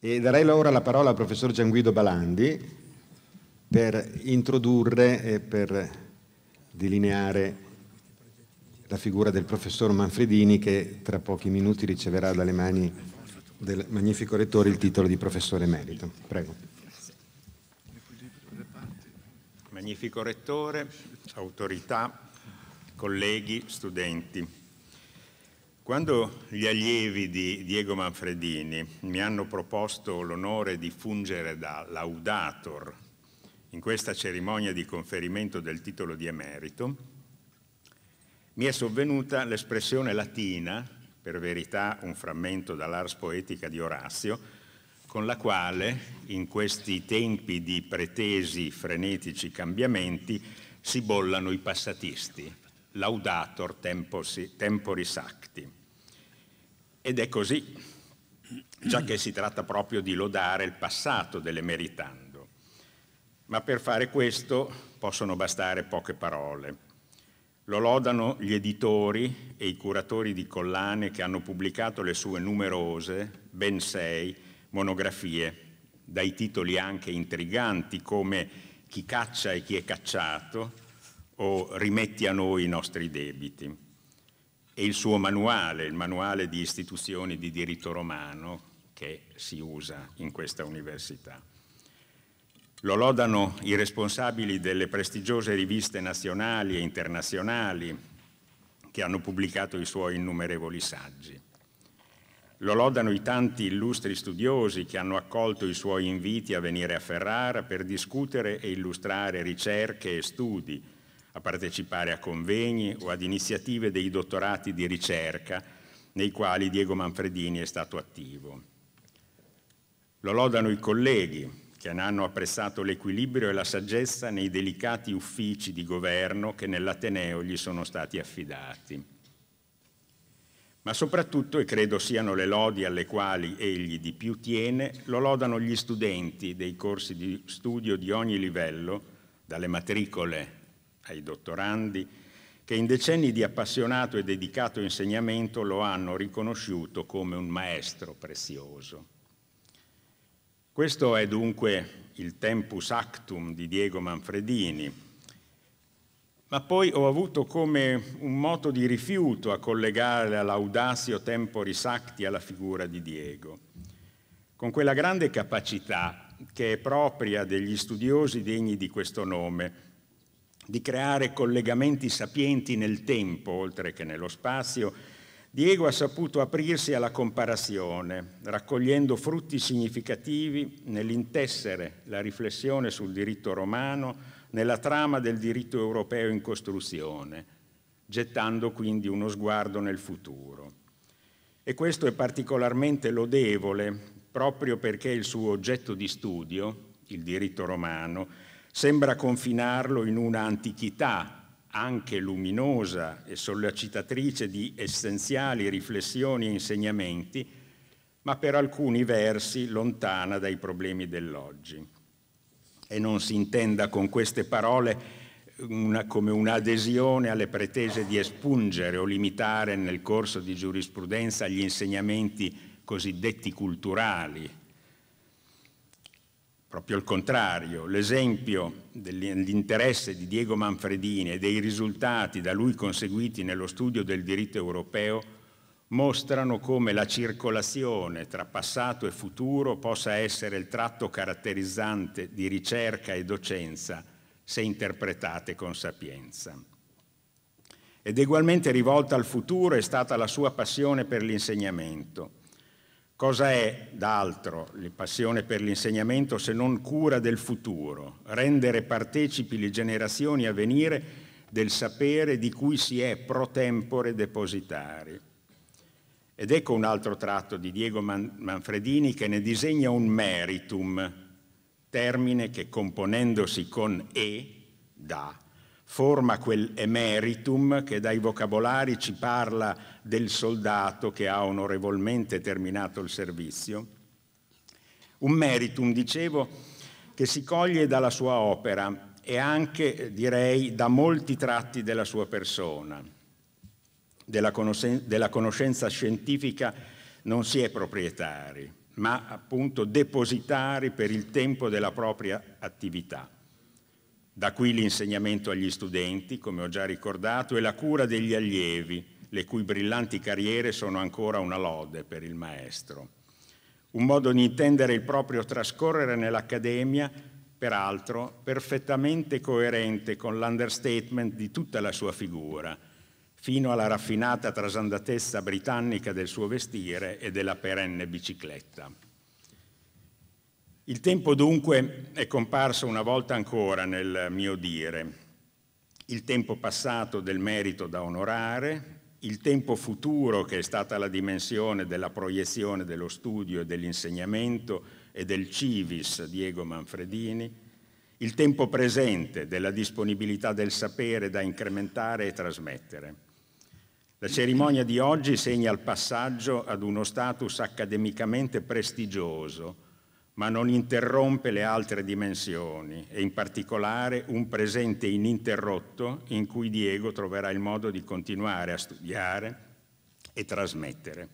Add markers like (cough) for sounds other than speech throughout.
E darei ora la parola al professor Gianguido Balandi per introdurre e per delineare la figura del professor Manfredini che tra pochi minuti riceverà dalle mani del magnifico rettore il titolo di professore emerito. Prego. Magnifico rettore, autorità, colleghi, studenti. Quando gli allievi di Diego Manfredini mi hanno proposto l'onore di fungere da laudator in questa cerimonia di conferimento del titolo di emerito, mi è sovvenuta l'espressione latina, per verità un frammento dall'ars poetica di Orazio, con la quale in questi tempi di pretesi frenetici cambiamenti si bollano i passatisti, laudator temporis acti. Ed è così, già che si tratta proprio di lodare il passato dell'emeritando. Ma per fare questo possono bastare poche parole. Lo lodano gli editori e i curatori di collane che hanno pubblicato le sue numerose, ben sei, monografie, dai titoli anche intriganti come Chi caccia e chi è cacciato o Rimetti a noi i nostri debiti e il suo manuale, il manuale di istituzioni di diritto romano che si usa in questa università. Lo lodano i responsabili delle prestigiose riviste nazionali e internazionali che hanno pubblicato i suoi innumerevoli saggi. Lo lodano i tanti illustri studiosi che hanno accolto i suoi inviti a venire a Ferrara per discutere e illustrare ricerche e studi a partecipare a convegni o ad iniziative dei dottorati di ricerca nei quali Diego Manfredini è stato attivo. Lo lodano i colleghi che ne hanno apprezzato l'equilibrio e la saggezza nei delicati uffici di governo che nell'Ateneo gli sono stati affidati. Ma soprattutto, e credo siano le lodi alle quali egli di più tiene, lo lodano gli studenti dei corsi di studio di ogni livello, dalle matricole ai dottorandi che in decenni di appassionato e dedicato insegnamento lo hanno riconosciuto come un maestro prezioso. Questo è dunque il tempus actum di Diego Manfredini, ma poi ho avuto come un moto di rifiuto a collegare l'audacio temporis acti alla figura di Diego, con quella grande capacità che è propria degli studiosi degni di questo nome, di creare collegamenti sapienti nel tempo, oltre che nello spazio, Diego ha saputo aprirsi alla comparazione, raccogliendo frutti significativi nell'intessere la riflessione sul diritto romano nella trama del diritto europeo in costruzione, gettando quindi uno sguardo nel futuro. E questo è particolarmente lodevole proprio perché il suo oggetto di studio, il diritto romano, sembra confinarlo in una antichità anche luminosa e sollecitatrice di essenziali riflessioni e insegnamenti, ma per alcuni versi lontana dai problemi dell'oggi. E non si intenda con queste parole mm, una, come un'adesione alle pretese di espungere o limitare nel corso di giurisprudenza gli insegnamenti cosiddetti culturali proprio il contrario, l'esempio dell'interesse di Diego Manfredini e dei risultati da lui conseguiti nello studio del diritto europeo mostrano come la circolazione tra passato e futuro possa essere il tratto caratterizzante di ricerca e docenza se interpretate con sapienza. Ed egualmente rivolta al futuro è stata la sua passione per l'insegnamento Cosa è, d'altro, la passione per l'insegnamento se non cura del futuro, rendere partecipi le generazioni a venire del sapere di cui si è pro tempore depositari? Ed ecco un altro tratto di Diego Manfredini che ne disegna un meritum, termine che componendosi con E dà forma quel emeritum che dai vocabolari ci parla del soldato che ha onorevolmente terminato il servizio. Un meritum, dicevo, che si coglie dalla sua opera e anche, direi, da molti tratti della sua persona. Della, conoscenza, della conoscenza scientifica non si è proprietari, ma appunto depositari per il tempo della propria attività. Da qui l'insegnamento agli studenti, come ho già ricordato, e la cura degli allievi, le cui brillanti carriere sono ancora una lode per il maestro. Un modo di intendere il proprio trascorrere nell'Accademia, peraltro perfettamente coerente con l'understatement di tutta la sua figura, fino alla raffinata trasandatezza britannica del suo vestire e della perenne bicicletta. Il tempo dunque è comparso una volta ancora nel mio dire, il tempo passato del merito da onorare, il tempo futuro che è stata la dimensione della proiezione dello studio e dell'insegnamento e del civis Diego Manfredini, il tempo presente della disponibilità del sapere da incrementare e trasmettere. La cerimonia di oggi segna il passaggio ad uno status accademicamente prestigioso, ma non interrompe le altre dimensioni e in particolare un presente ininterrotto in cui Diego troverà il modo di continuare a studiare e trasmettere.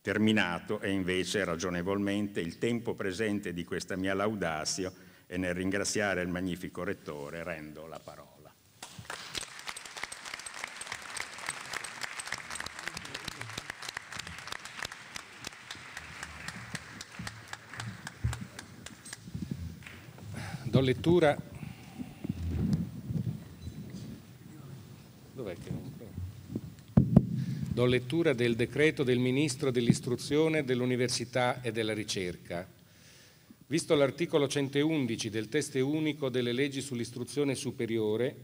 Terminato è invece ragionevolmente il tempo presente di questa mia laudazio e nel ringraziare il magnifico rettore rendo la parola. do lettura do lettura del decreto del Ministro dell'Istruzione, dell'Università e della Ricerca. Visto l'articolo 111 del testo unico delle leggi sull'istruzione superiore,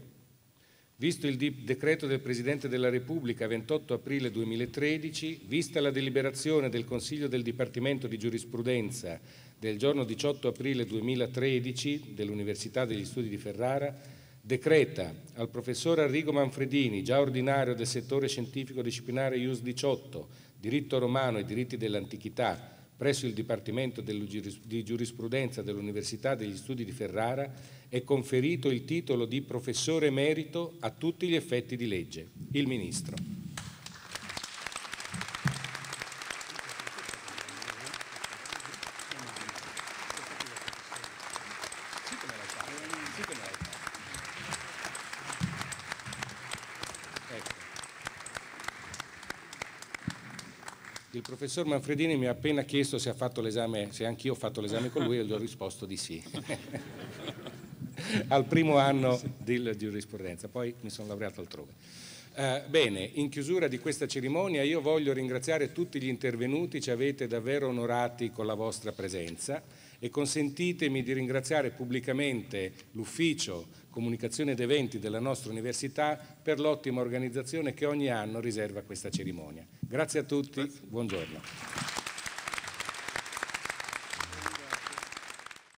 Visto il decreto del Presidente della Repubblica 28 aprile 2013, vista la deliberazione del Consiglio del Dipartimento di Giurisprudenza del giorno 18 aprile 2013 dell'Università degli Studi di Ferrara, decreta al professor Arrigo Manfredini, già ordinario del settore scientifico disciplinare IUS 18, diritto romano e diritti dell'antichità, presso il Dipartimento di Giurisprudenza dell'Università degli Studi di Ferrara è conferito il titolo di professore emerito a tutti gli effetti di legge. Il Ministro. Il professor Manfredini mi ha appena chiesto se, ha fatto l'esame, se anch'io ho fatto l'esame con lui e gli ho risposto di sì. (laughs) al primo anno di giurisprudenza, poi mi sono laureato altrove. Eh, bene, in chiusura di questa cerimonia io voglio ringraziare tutti gli intervenuti, ci avete davvero onorati con la vostra presenza e consentitemi di ringraziare pubblicamente l'ufficio comunicazione ed eventi della nostra università per l'ottima organizzazione che ogni anno riserva questa cerimonia. Grazie a tutti, Grazie. buongiorno.